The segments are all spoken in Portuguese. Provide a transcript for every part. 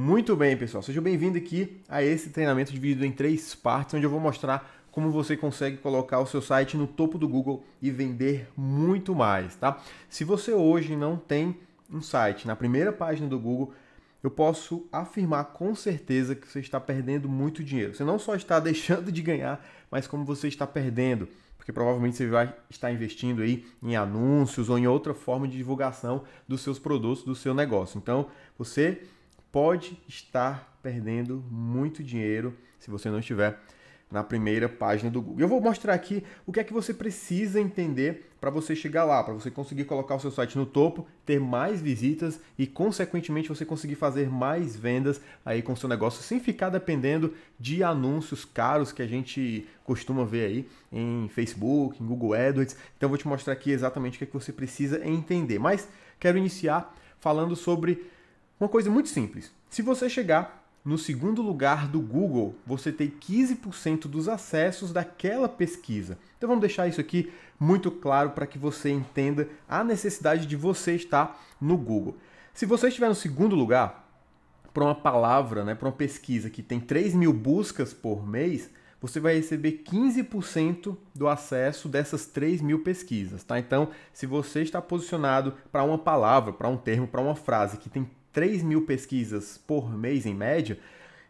Muito bem, pessoal. Sejam bem-vindos aqui a esse treinamento dividido em três partes, onde eu vou mostrar como você consegue colocar o seu site no topo do Google e vender muito mais, tá? Se você hoje não tem um site na primeira página do Google, eu posso afirmar com certeza que você está perdendo muito dinheiro. Você não só está deixando de ganhar, mas como você está perdendo, porque provavelmente você vai estar investindo aí em anúncios ou em outra forma de divulgação dos seus produtos, do seu negócio. Então, você pode estar perdendo muito dinheiro se você não estiver na primeira página do Google. Eu vou mostrar aqui o que é que você precisa entender para você chegar lá, para você conseguir colocar o seu site no topo, ter mais visitas e consequentemente você conseguir fazer mais vendas aí com o seu negócio sem ficar dependendo de anúncios caros que a gente costuma ver aí em Facebook, em Google AdWords. Então eu vou te mostrar aqui exatamente o que é que você precisa entender. Mas quero iniciar falando sobre uma coisa muito simples. Se você chegar no segundo lugar do Google, você tem 15% dos acessos daquela pesquisa. Então vamos deixar isso aqui muito claro para que você entenda a necessidade de você estar no Google. Se você estiver no segundo lugar para uma palavra, né, para uma pesquisa que tem 3 mil buscas por mês, você vai receber 15% do acesso dessas 3 mil pesquisas, tá? Então, se você está posicionado para uma palavra, para um termo, para uma frase que tem 3 mil pesquisas por mês em média,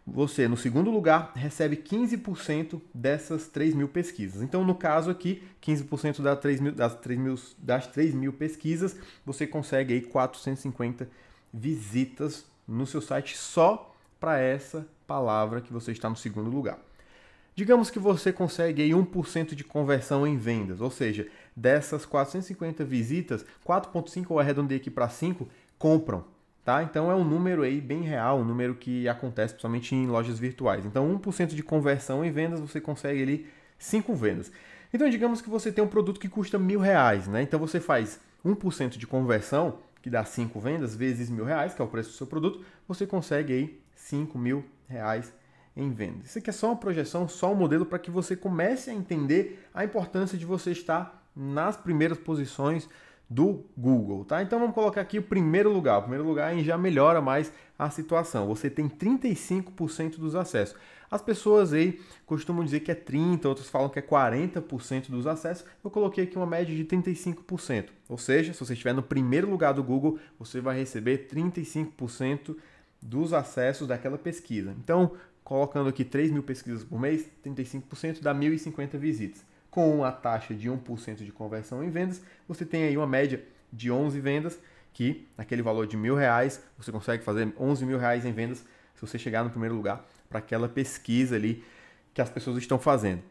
você, no segundo lugar, recebe 15% dessas 3 mil pesquisas. Então, no caso aqui, 15% das 3 mil, das, 3 mil, das 3 mil pesquisas, você consegue aí 450 visitas no seu site só para essa palavra que você está no segundo lugar. Digamos que você consegue aí 1% de conversão em vendas, ou seja, dessas 450 visitas, 4.5, ou arredondei aqui para 5, compram Tá? Então é um número aí bem real, um número que acontece principalmente em lojas virtuais. Então 1% de conversão em vendas, você consegue ali 5 vendas. Então digamos que você tem um produto que custa mil reais, né? Então você faz 1% de conversão, que dá 5 vendas, vezes mil reais, que é o preço do seu produto, você consegue aí 5 mil reais em vendas. Isso aqui é só uma projeção, só um modelo para que você comece a entender a importância de você estar nas primeiras posições do Google, tá? Então vamos colocar aqui o primeiro lugar. O primeiro lugar já melhora mais a situação. Você tem 35% dos acessos. As pessoas aí costumam dizer que é 30, outros falam que é 40% dos acessos. Eu coloquei aqui uma média de 35%. Ou seja, se você estiver no primeiro lugar do Google, você vai receber 35% dos acessos daquela pesquisa. Então, colocando aqui 3 mil pesquisas por mês, 35% dá 1.050 visitas com a taxa de 1% de conversão em vendas, você tem aí uma média de 11 vendas, que naquele valor de mil reais, você consegue fazer 11 mil reais em vendas se você chegar no primeiro lugar para aquela pesquisa ali que as pessoas estão fazendo.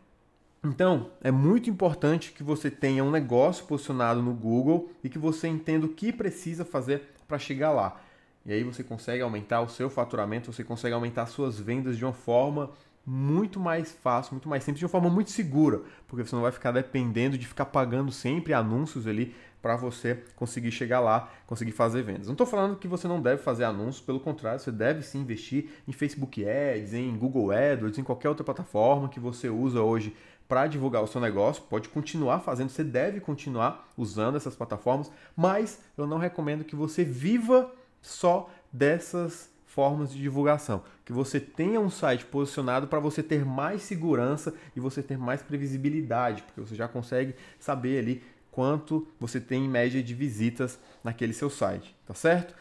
Então, é muito importante que você tenha um negócio posicionado no Google e que você entenda o que precisa fazer para chegar lá. E aí você consegue aumentar o seu faturamento, você consegue aumentar suas vendas de uma forma muito mais fácil, muito mais simples, de uma forma muito segura, porque você não vai ficar dependendo de ficar pagando sempre anúncios ali para você conseguir chegar lá, conseguir fazer vendas. Não estou falando que você não deve fazer anúncios, pelo contrário, você deve se investir em Facebook Ads, em Google Ads, em qualquer outra plataforma que você usa hoje para divulgar o seu negócio, pode continuar fazendo, você deve continuar usando essas plataformas, mas eu não recomendo que você viva só dessas plataformas formas de divulgação. Que você tenha um site posicionado para você ter mais segurança e você ter mais previsibilidade, porque você já consegue saber ali quanto você tem em média de visitas naquele seu site, tá certo?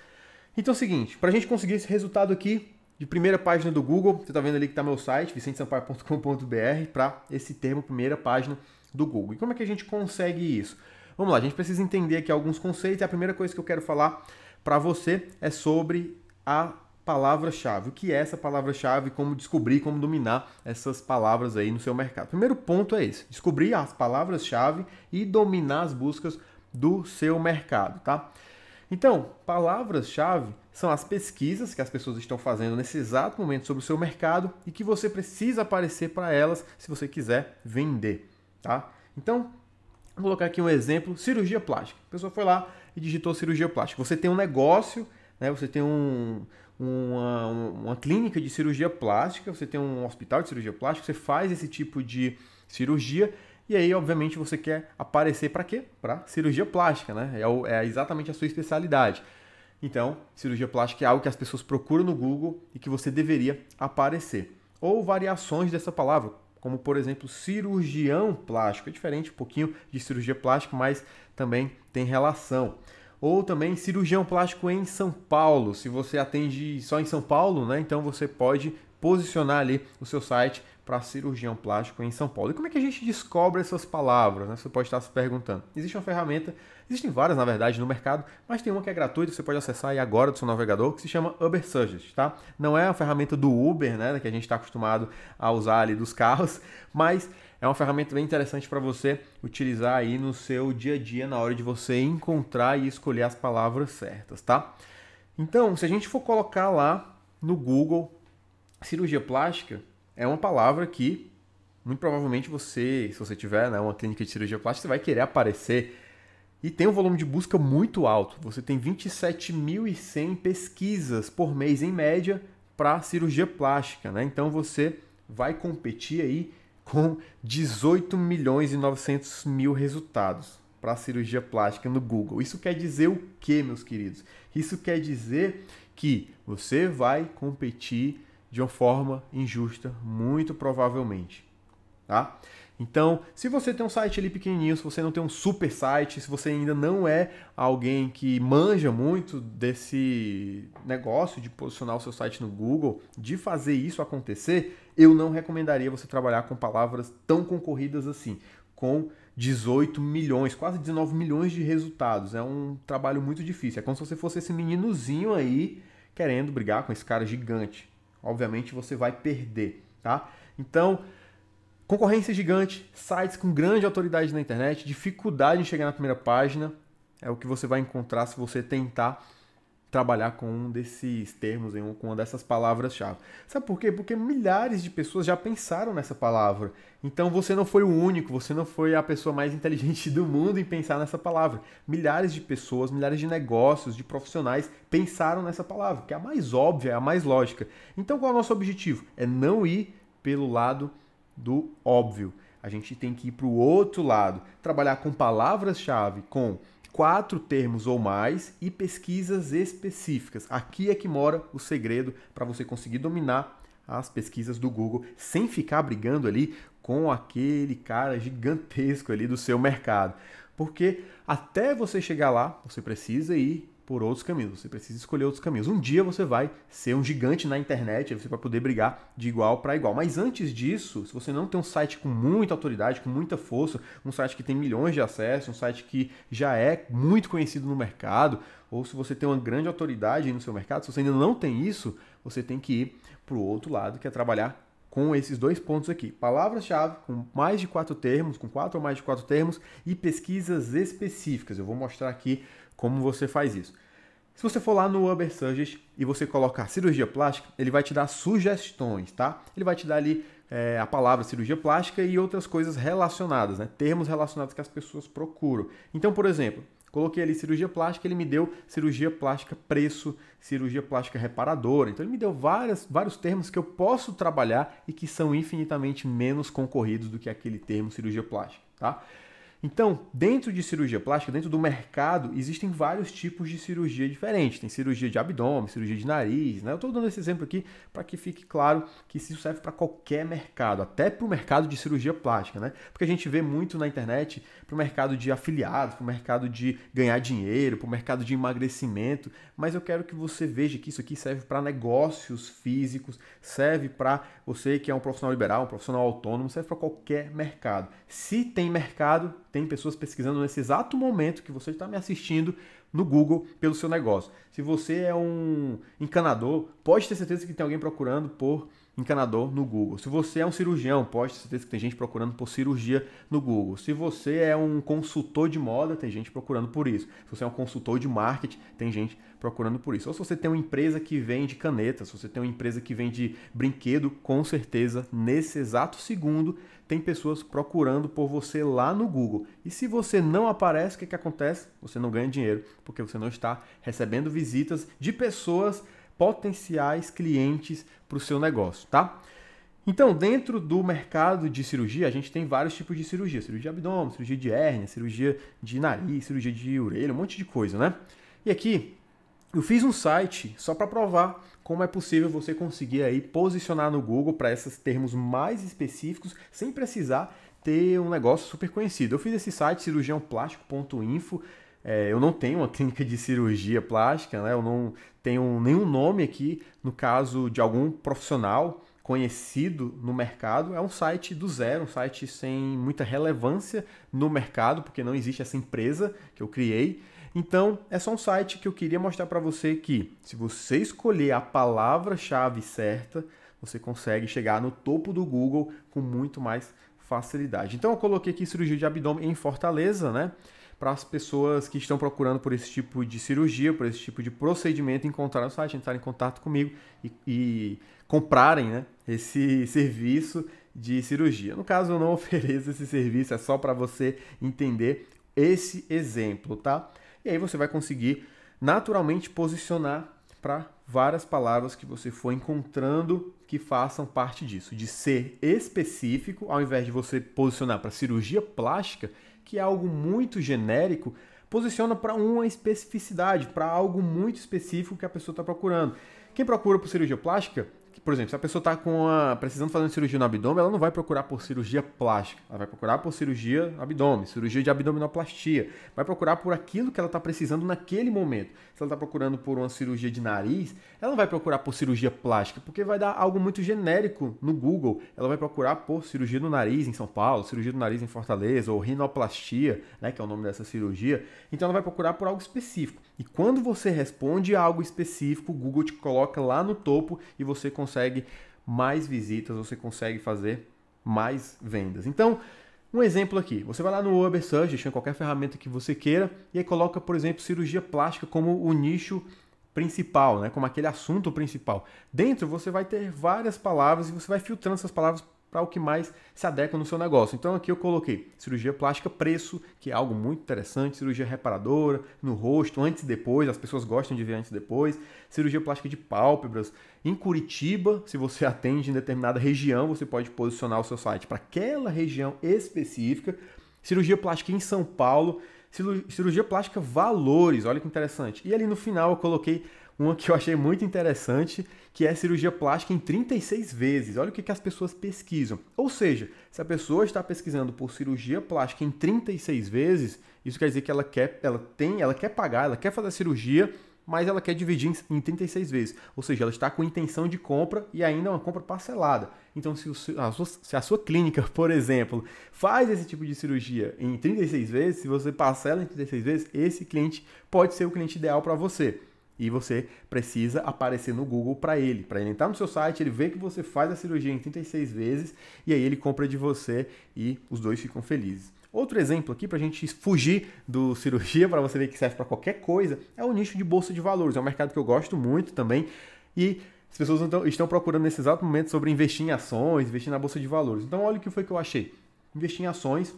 Então é o seguinte, para a gente conseguir esse resultado aqui de primeira página do Google, você está vendo ali que está meu site, vicentesampaio.com.br, para esse termo primeira página do Google. E como é que a gente consegue isso? Vamos lá, a gente precisa entender aqui alguns conceitos e a primeira coisa que eu quero falar para você é sobre a palavra-chave. O que é essa palavra-chave? Como descobrir, como dominar essas palavras aí no seu mercado. Primeiro ponto é esse: descobrir as palavras-chave e dominar as buscas do seu mercado, tá? Então, palavras-chave são as pesquisas que as pessoas estão fazendo nesse exato momento sobre o seu mercado e que você precisa aparecer para elas se você quiser vender, tá? Então, vou colocar aqui um exemplo, cirurgia plástica. A pessoa foi lá e digitou cirurgia plástica. Você tem um negócio, né? Você tem um, uma, uma clínica de cirurgia plástica, você tem um hospital de cirurgia plástica, você faz esse tipo de cirurgia e aí, obviamente, você quer aparecer para quê? Para cirurgia plástica, né? É, é, exatamente a sua especialidade. Então, cirurgia plástica é algo que as pessoas procuram no Google e que você deveria aparecer. Ou variações dessa palavra, como por exemplo, cirurgião plástico. É diferente um pouquinho de cirurgia plástica, mas também tem relação ou também cirurgião plástico em São Paulo. Se você atende só em São Paulo, né, então você pode posicionar ali o seu site para cirurgião plástico em São Paulo. E como é que a gente descobre essas palavras? Né? Você pode estar se perguntando. Existe uma ferramenta, existem várias na verdade no mercado, mas tem uma que é gratuita, você pode acessar aí agora do seu navegador, que se chama Uber Suggest, tá? Não é a ferramenta do Uber, né, que a gente está acostumado a usar ali dos carros, mas é uma ferramenta bem interessante para você utilizar aí no seu dia a dia na hora de você encontrar e escolher as palavras certas, tá? Então, se a gente for colocar lá no Google cirurgia plástica, é uma palavra que muito provavelmente você, se você tiver né, uma clínica de cirurgia plástica, você vai querer aparecer. E tem um volume de busca muito alto. Você tem 27.100 pesquisas por mês, em média, para cirurgia plástica. Né? Então você vai competir aí com 18 milhões e 900 mil resultados para cirurgia plástica no Google. Isso quer dizer o que, meus queridos? Isso quer dizer que você vai competir de uma forma injusta, muito provavelmente, tá? Então, se você tem um site ali pequenininho, se você não tem um super site, se você ainda não é alguém que manja muito desse negócio de posicionar o seu site no Google, de fazer isso acontecer, eu não recomendaria você trabalhar com palavras tão concorridas assim, com 18 milhões, quase 19 milhões de resultados. É um trabalho muito difícil. É como se você fosse esse meninozinho aí querendo brigar com esse cara gigante. Obviamente você vai perder, tá? Então, Concorrência gigante, sites com grande autoridade na internet, dificuldade em chegar na primeira página, é o que você vai encontrar se você tentar trabalhar com um desses termos, com uma dessas palavras-chave. Sabe por quê? Porque milhares de pessoas já pensaram nessa palavra. Então você não foi o único, você não foi a pessoa mais inteligente do mundo em pensar nessa palavra. Milhares de pessoas, milhares de negócios, de profissionais pensaram nessa palavra, que é a mais óbvia, é a mais lógica. Então qual é o nosso objetivo? É não ir pelo lado do óbvio. A gente tem que ir para o outro lado, trabalhar com palavras-chave com quatro termos ou mais e pesquisas específicas. Aqui é que mora o segredo para você conseguir dominar as pesquisas do Google sem ficar brigando ali com aquele cara gigantesco ali do seu mercado. Porque até você chegar lá, você precisa ir por outros caminhos. Você precisa escolher outros caminhos. Um dia você vai ser um gigante na internet, você vai poder brigar de igual para igual. Mas antes disso, se você não tem um site com muita autoridade, com muita força, um site que tem milhões de acessos, um site que já é muito conhecido no mercado, ou se você tem uma grande autoridade no seu mercado, se você ainda não tem isso, você tem que ir para o outro lado, que é trabalhar com esses dois pontos aqui: palavras-chave com mais de quatro termos, com quatro ou mais de quatro termos e pesquisas específicas. Eu vou mostrar aqui como você faz isso? Se você for lá no Uber Suggest e você colocar cirurgia plástica, ele vai te dar sugestões, tá? Ele vai te dar ali é, a palavra cirurgia plástica e outras coisas relacionadas, né? Termos relacionados que as pessoas procuram. Então, por exemplo, coloquei ali cirurgia plástica, ele me deu cirurgia plástica preço, cirurgia plástica reparadora. Então, ele me deu várias, vários termos que eu posso trabalhar e que são infinitamente menos concorridos do que aquele termo cirurgia plástica, tá? Então, dentro de cirurgia plástica, dentro do mercado, existem vários tipos de cirurgia diferentes. Tem cirurgia de abdômen, cirurgia de nariz, né? Eu estou dando esse exemplo aqui para que fique claro que isso serve para qualquer mercado, até para o mercado de cirurgia plástica, né? Porque a gente vê muito na internet para o mercado de afiliados, para o mercado de ganhar dinheiro, para o mercado de emagrecimento, mas eu quero que você veja que isso aqui serve para negócios físicos, serve para você que é um profissional liberal, um profissional autônomo, serve para qualquer mercado. Se tem mercado, tem pessoas pesquisando nesse exato momento que você está me assistindo no Google pelo seu negócio. Se você é um encanador, pode ter certeza que tem alguém procurando por encanador no Google. Se você é um cirurgião, pode ter certeza que tem gente procurando por cirurgia no Google. Se você é um consultor de moda, tem gente procurando por isso. Se você é um consultor de marketing, tem gente procurando por isso. Ou se você tem uma empresa que vende canetas, se você tem uma empresa que vende brinquedo, com certeza, nesse exato segundo, tem pessoas procurando por você lá no Google. E se você não aparece, o que, que acontece? Você não ganha dinheiro, porque você não está recebendo visitas de pessoas potenciais clientes para o seu negócio, tá? Então, dentro do mercado de cirurgia, a gente tem vários tipos de cirurgia: cirurgia de abdômen, cirurgia de hérnia, cirurgia de nariz, cirurgia de orelha, um monte de coisa, né? E aqui eu fiz um site só para provar como é possível você conseguir aí posicionar no Google para esses termos mais específicos sem precisar ter um negócio super conhecido. Eu fiz esse site cirurgiãoplástico.info é, eu não tenho uma clínica de cirurgia plástica, né? eu não tenho nenhum nome aqui. No caso de algum profissional conhecido no mercado, é um site do zero, um site sem muita relevância no mercado, porque não existe essa empresa que eu criei. Então, é só um site que eu queria mostrar para você que, se você escolher a palavra-chave certa, você consegue chegar no topo do Google com muito mais facilidade. Então eu coloquei aqui cirurgia de abdômen em Fortaleza, né? Para as pessoas que estão procurando por esse tipo de cirurgia, por esse tipo de procedimento, encontrar o ah, site, entrar em contato comigo e, e comprarem né, esse serviço de cirurgia. No caso, eu não ofereço esse serviço, é só para você entender esse exemplo, tá? E aí você vai conseguir naturalmente posicionar para várias palavras que você for encontrando que façam parte disso, de ser específico, ao invés de você posicionar para cirurgia plástica, que é algo muito genérico, posiciona para uma especificidade, para algo muito específico que a pessoa está procurando. Quem procura por cirurgia plástica por exemplo, se a pessoa está com a, precisando fazer uma cirurgia no abdômen, ela não vai procurar por cirurgia plástica, ela vai procurar por cirurgia abdômen, cirurgia de abdominoplastia, vai procurar por aquilo que ela está precisando naquele momento. Se ela está procurando por uma cirurgia de nariz, ela não vai procurar por cirurgia plástica, porque vai dar algo muito genérico no Google. Ela vai procurar por cirurgia do nariz em São Paulo, cirurgia do nariz em Fortaleza, ou rinoplastia, né, que é o nome dessa cirurgia. Então ela vai procurar por algo específico. E quando você responde algo específico, o Google te coloca lá no topo e você consegue mais visitas, você consegue fazer mais vendas. Então, um exemplo aqui, você vai lá no Uber Suggest, em qualquer ferramenta que você queira, e aí coloca, por exemplo, cirurgia plástica como o nicho principal, né? como aquele assunto principal. Dentro você vai ter várias palavras e você vai filtrando essas palavras para o que mais se adequa no seu negócio. Então aqui eu coloquei cirurgia plástica preço, que é algo muito interessante, cirurgia reparadora no rosto, antes e depois, as pessoas gostam de ver antes e depois, cirurgia plástica de pálpebras. Em Curitiba, se você atende em determinada região, você pode posicionar o seu site para aquela região específica. Cirurgia plástica em São Paulo, cirurgia plástica valores, olha que interessante. E ali no final eu coloquei uma que eu achei muito interessante, que é cirurgia plástica em 36 vezes. Olha o que, que as pessoas pesquisam. Ou seja, se a pessoa está pesquisando por cirurgia plástica em 36 vezes, isso quer dizer que ela quer, ela tem, ela quer pagar, ela quer fazer a cirurgia, mas ela quer dividir em 36 vezes. Ou seja, ela está com intenção de compra e ainda é uma compra parcelada. Então, se, a sua, se a sua clínica, por exemplo, faz esse tipo de cirurgia em 36 vezes, se você parcela em 36 vezes, esse cliente pode ser o cliente ideal para você. E você precisa aparecer no Google para ele. Para ele entrar no seu site, ele vê que você faz a cirurgia em 36 vezes e aí ele compra de você e os dois ficam felizes. Outro exemplo aqui para a gente fugir do cirurgia, para você ver que serve para qualquer coisa, é o nicho de bolsa de valores. É um mercado que eu gosto muito também e as pessoas então, estão procurando nesse exato momento sobre investir em ações, investir na bolsa de valores. Então, olha o que foi que eu achei. Investir em ações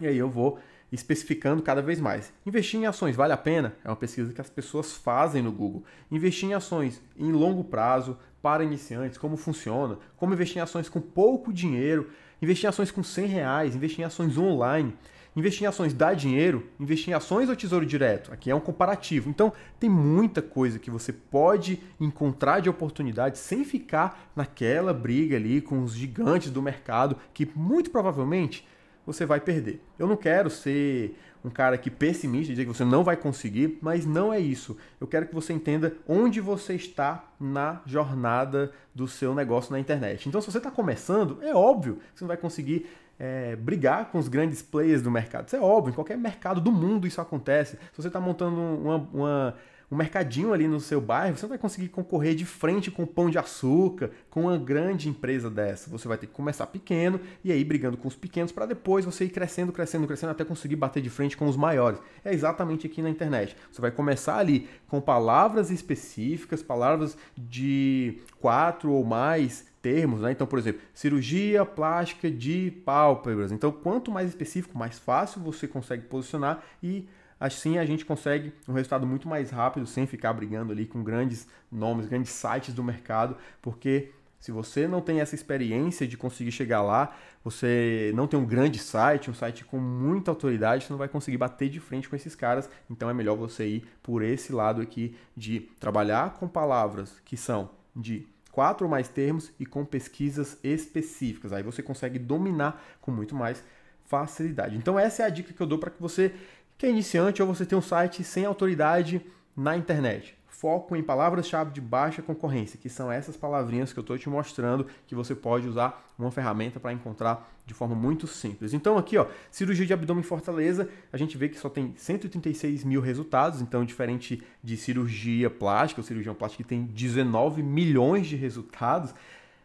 e aí eu vou especificando cada vez mais. Investir em ações vale a pena? É uma pesquisa que as pessoas fazem no Google. Investir em ações em longo prazo, para iniciantes, como funciona, como investir em ações com pouco dinheiro, investir em ações com 100 reais, investir em ações online, investir em ações dá dinheiro, investir em ações ou tesouro direto. Aqui é um comparativo. Então, tem muita coisa que você pode encontrar de oportunidade sem ficar naquela briga ali com os gigantes do mercado que muito provavelmente você vai perder. Eu não quero ser um cara que pessimista, dizer que você não vai conseguir, mas não é isso. Eu quero que você entenda onde você está na jornada do seu negócio na internet. Então, se você está começando, é óbvio que você não vai conseguir é, brigar com os grandes players do mercado. Isso é óbvio, em qualquer mercado do mundo isso acontece. Se você está montando uma, uma um mercadinho ali no seu bairro, você não vai conseguir concorrer de frente com o Pão de Açúcar, com uma grande empresa dessa. Você vai ter que começar pequeno e aí brigando com os pequenos para depois você ir crescendo, crescendo, crescendo até conseguir bater de frente com os maiores. É exatamente aqui na internet. Você vai começar ali com palavras específicas, palavras de quatro ou mais termos, né? Então, por exemplo, cirurgia plástica de pálpebras. Então, quanto mais específico, mais fácil você consegue posicionar e Assim a gente consegue um resultado muito mais rápido, sem ficar brigando ali com grandes nomes, grandes sites do mercado, porque se você não tem essa experiência de conseguir chegar lá, você não tem um grande site, um site com muita autoridade, você não vai conseguir bater de frente com esses caras. Então é melhor você ir por esse lado aqui de trabalhar com palavras que são de quatro ou mais termos e com pesquisas específicas. Aí você consegue dominar com muito mais facilidade. Então essa é a dica que eu dou para que você que é iniciante ou você tem um site sem autoridade na internet. Foco em palavras-chave de baixa concorrência, que são essas palavrinhas que eu estou te mostrando que você pode usar uma ferramenta para encontrar de forma muito simples. Então aqui, ó, cirurgia de abdômen Fortaleza, a gente vê que só tem 136 mil resultados, então diferente de cirurgia plástica, ou cirurgião plástica que tem 19 milhões de resultados,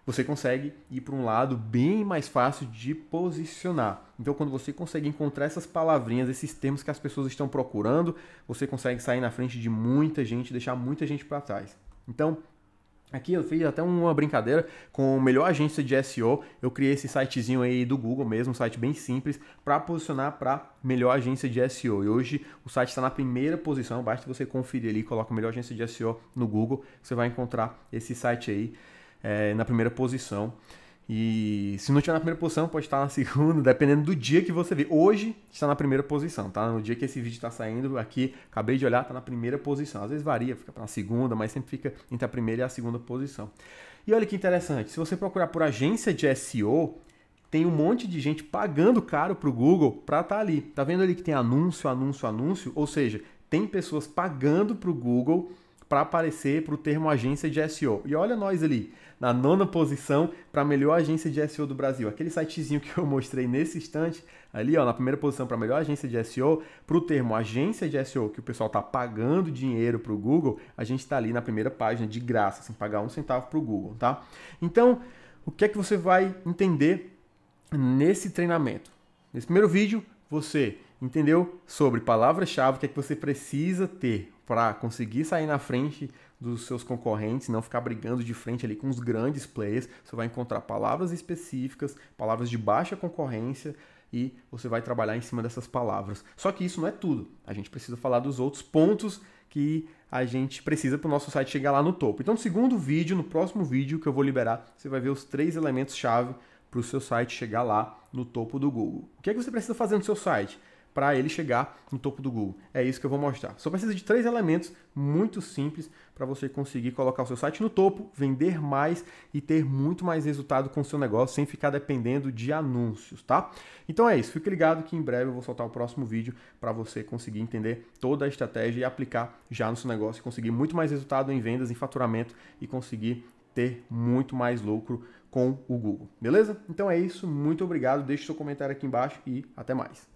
você consegue ir para um lado bem mais fácil de posicionar. Então, quando você consegue encontrar essas palavrinhas, esses termos que as pessoas estão procurando, você consegue sair na frente de muita gente, deixar muita gente para trás. Então, Aqui eu fiz até uma brincadeira com o melhor agência de SEO. Eu criei esse sitezinho aí do Google mesmo, um site bem simples, para posicionar para melhor agência de SEO. E hoje o site está na primeira posição, basta você conferir ali, coloca melhor agência de SEO no Google, você vai encontrar esse site aí é, na primeira posição. E se não estiver na primeira posição, pode estar na segunda, dependendo do dia que você vê. Hoje está na primeira posição, tá? No dia que esse vídeo está saindo aqui, acabei de olhar, está na primeira posição. Às vezes varia, fica na segunda, mas sempre fica entre a primeira e a segunda posição. E olha que interessante, se você procurar por agência de SEO, tem um monte de gente pagando caro para o Google para estar tá ali. Tá vendo ali que tem anúncio, anúncio, anúncio? Ou seja, tem pessoas pagando para o Google para aparecer para o termo agência de SEO. E olha nós ali, na nona posição para a melhor agência de SEO do Brasil. Aquele sitezinho que eu mostrei nesse instante, ali ó, na primeira posição para a melhor agência de SEO, para o termo agência de SEO, que o pessoal está pagando dinheiro para o Google, a gente está ali na primeira página de graça, sem pagar um centavo para o Google, tá? Então, o que é que você vai entender nesse treinamento? Nesse primeiro vídeo, você entendeu sobre palavra-chave, o que é que você precisa ter, para conseguir sair na frente dos seus concorrentes, não ficar brigando de frente ali com os grandes players. Você vai encontrar palavras específicas, palavras de baixa concorrência e você vai trabalhar em cima dessas palavras. Só que isso não é tudo. A gente precisa falar dos outros pontos que a gente precisa para o nosso site chegar lá no topo. Então, no segundo vídeo, no próximo vídeo que eu vou liberar, você vai ver os três elementos chave para o seu site chegar lá no topo do Google. O que é que você precisa fazer no seu site? para ele chegar no topo do Google. É isso que eu vou mostrar. Só precisa de três elementos muito simples para você conseguir colocar o seu site no topo, vender mais e ter muito mais resultado com o seu negócio sem ficar dependendo de anúncios, tá? Então é isso, fique ligado que em breve eu vou soltar o próximo vídeo para você conseguir entender toda a estratégia e aplicar já no seu negócio e conseguir muito mais resultado em vendas, em faturamento e conseguir ter muito mais lucro com o Google. Beleza? Então é isso, muito obrigado, deixe seu comentário aqui embaixo e até mais.